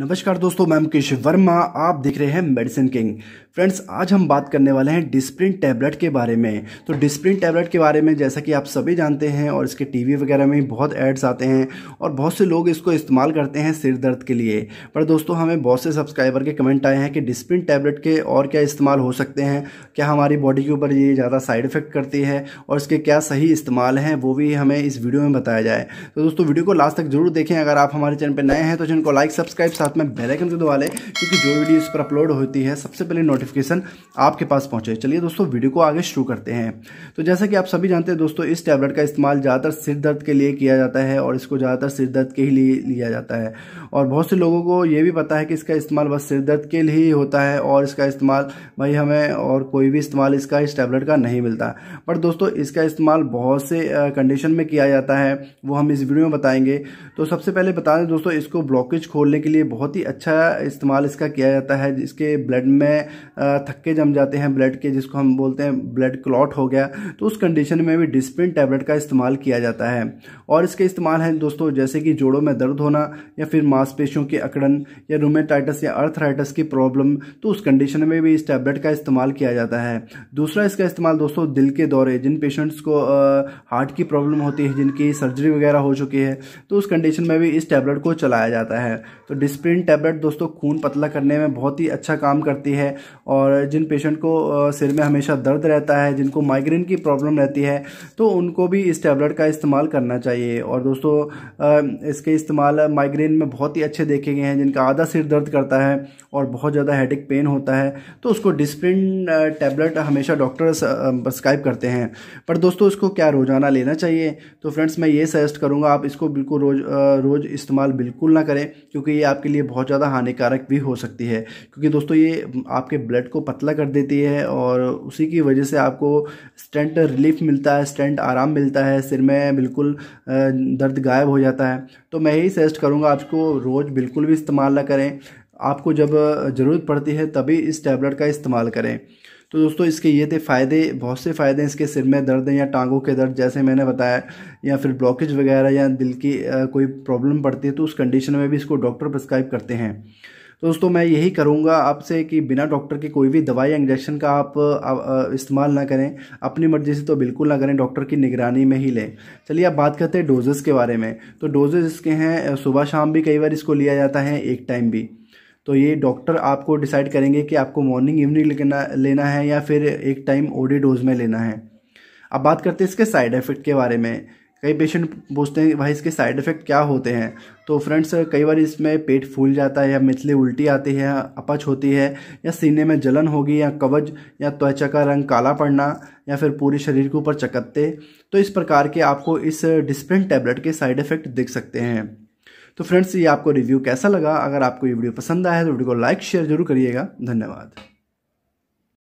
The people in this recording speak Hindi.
नमस्कार दोस्तों मैं मुकेश वर्मा आप देख रहे हैं मेडिसिन किंग फ्रेंड्स आज हम बात करने वाले हैं डिस्प्रिन टैबलेट के बारे में तो डिस्प्रिन टैबलेट के बारे में जैसा कि आप सभी जानते हैं और इसके टीवी वगैरह में बहुत एड्स आते हैं और बहुत से लोग इसको इस्तेमाल करते हैं सिर दर्द के लिए पर दोस्तों हमें बहुत से सब्सक्राइबर के कमेंट आए हैं कि डिस्प्रिन टैबलेट के और क्या इस्तेमाल हो सकते हैं क्या हमारी बॉडी के ऊपर ये ज़्यादा साइड इफेक्ट करती है और इसके क्या सही इस्तेमाल हैं वो भी हमें इस वीडियो में बताया जाए तो दोस्तों वीडियो को लास्ट तक जरूर देखें अगर आप हमारे चैनल पर नए हैं तो चैनल को लाइक सब्सक्राइब साथ में बेलाइकन भी दबा लें क्योंकि जो वीडियो इस पर अपलोड होती है सबसे पहले नोटिफिकेशन आपके पास पहुंचे चलिए दोस्तों वीडियो को आगे शुरू करते हैं तो जैसा कि आप सभी जानते हैं दोस्तों इस टैबलेट का इस्तेमाल ज़्यादातर सिर दर्द के लिए किया जाता है और इसको ज़्यादातर सिर दर्द के लिए लिया जाता है और बहुत से लोगों को ये भी पता है कि इसका इस्तेमाल बस सिर दर्द के लिए ही होता है और इसका इस्तेमाल भाई हमें और कोई भी इस्तेमाल इसका इस टैबलेट का नहीं मिलता पर दोस्तों इसका इस्तेमाल बहुत से कंडीशन में किया जाता है वो हम इस वीडियो में बताएंगे तो सबसे पहले बता दें दोस्तों इसको ब्लॉकेज खोलने के लिए बहुत ही अच्छा इस्तेमाल इसका किया जाता है जिसके ब्लड में थक्के जम जाते हैं ब्लड के जिसको हम बोलते हैं ब्लड क्लॉट हो गया तो उस कंडीशन में भी डिस्प्रिन टैबलेट का इस्तेमाल किया जाता है और इसके इस्तेमाल हैं दोस्तों जैसे कि जोड़ों में दर्द होना या फिर मांसपेशियों की अकड़न या रोमेटाइटस या अर्थराइटस की प्रॉब्लम तो उस कंडीशन में भी इस टैबलेट का इस्तेमाल किया जाता है दूसरा इसका इस्तेमाल दोस्तों दिल के दौरे जिन पेशेंट्स को हार्ट की प्रॉब्लम होती है जिनकी सर्जरी वगैरह हो चुकी है तो उस कंडीशन में भी इस टैबलेट को चलाया जाता है तो डिस एस्प्रिन टैबलेट दोस्तों खून पतला करने में बहुत ही अच्छा काम करती है और जिन पेशेंट को सिर में हमेशा दर्द रहता है जिनको माइग्रेन की प्रॉब्लम रहती है तो उनको भी इस टैबलेट का इस्तेमाल करना चाहिए और दोस्तों इसके इस्तेमाल माइग्रेन में बहुत ही अच्छे देखे गए हैं जिनका आधा सिर दर्द करता है और बहुत ज़्यादा हेडेक पेन होता है तो उसको डिस्प्रिन टैबलेट हमेशा डॉक्टर प्रस्क्राइब करते हैं पर दोस्तों इसको क्या रोज़ाना लेना चाहिए तो फ्रेंड्स मैं ये सजेस्ट करूँगा आप इसको बिल्कुल रोज़ रोज़ इस्तेमाल बिल्कुल ना करें क्योंकि ये आपके आपके लिए बहुत ज़्यादा हानिकारक भी हो सकती है क्योंकि दोस्तों ये आपके ब्लड को पतला कर देती है और उसी की वजह से आपको स्टेंट रिलीफ मिलता है स्टेंट आराम मिलता है सिर में बिल्कुल दर्द गायब हो जाता है तो मैं यही सजेस्ट करूँगा आपको रोज़ बिल्कुल भी इस्तेमाल ना करें आपको जब ज़रूरत पड़ती है तभी इस टैबलेट का इस्तेमाल करें तो दोस्तों इसके ये थे फ़ायदे बहुत से फ़ायदे इसके सिर में दर्द या टांगों के दर्द जैसे मैंने बताया या फिर ब्लॉकेज वगैरह या दिल की कोई प्रॉब्लम पड़ती है तो उस कंडीशन में भी इसको डॉक्टर प्रिस्क्राइब करते हैं तो दोस्तों मैं यही करूँगा आपसे कि बिना डॉक्टर के कोई भी दवाई या इंजेक्शन का आप इस्तेमाल ना करें अपनी मर्ज़ी से तो बिल्कुल ना करें डॉक्टर की निगरानी में ही लें चलिए अब बात करते हैं डोजेज़ के बारे में तो डोजेज़ इसके हैं सुबह शाम भी कई बार इसको लिया जाता है एक टाइम भी तो ये डॉक्टर आपको डिसाइड करेंगे कि आपको मॉर्निंग इवनिंग लेना लेना है या फिर एक टाइम ओडी डोज में लेना है अब बात करते हैं इसके साइड इफ़ेक्ट के बारे में कई पेशेंट पूछते हैं भाई इसके साइड इफ़ेक्ट क्या होते हैं तो फ्रेंड्स कई बार इसमें पेट फूल जाता है या मिथली उल्टी आती है अपच होती है या सीने में जलन होगी या कवच या त्वचा का रंग काला पड़ना या फिर पूरे शरीर के ऊपर चकत्ते तो इस प्रकार के आपको इस डिस्प्रिन टैबलेट के साइड इफ़ेक्ट दिख सकते हैं तो फ्रेंड्स ये आपको रिव्यू कैसा लगा अगर आपको ये वीडियो पसंद आया तो वीडियो को लाइक शेयर जरूर करिएगा धन्यवाद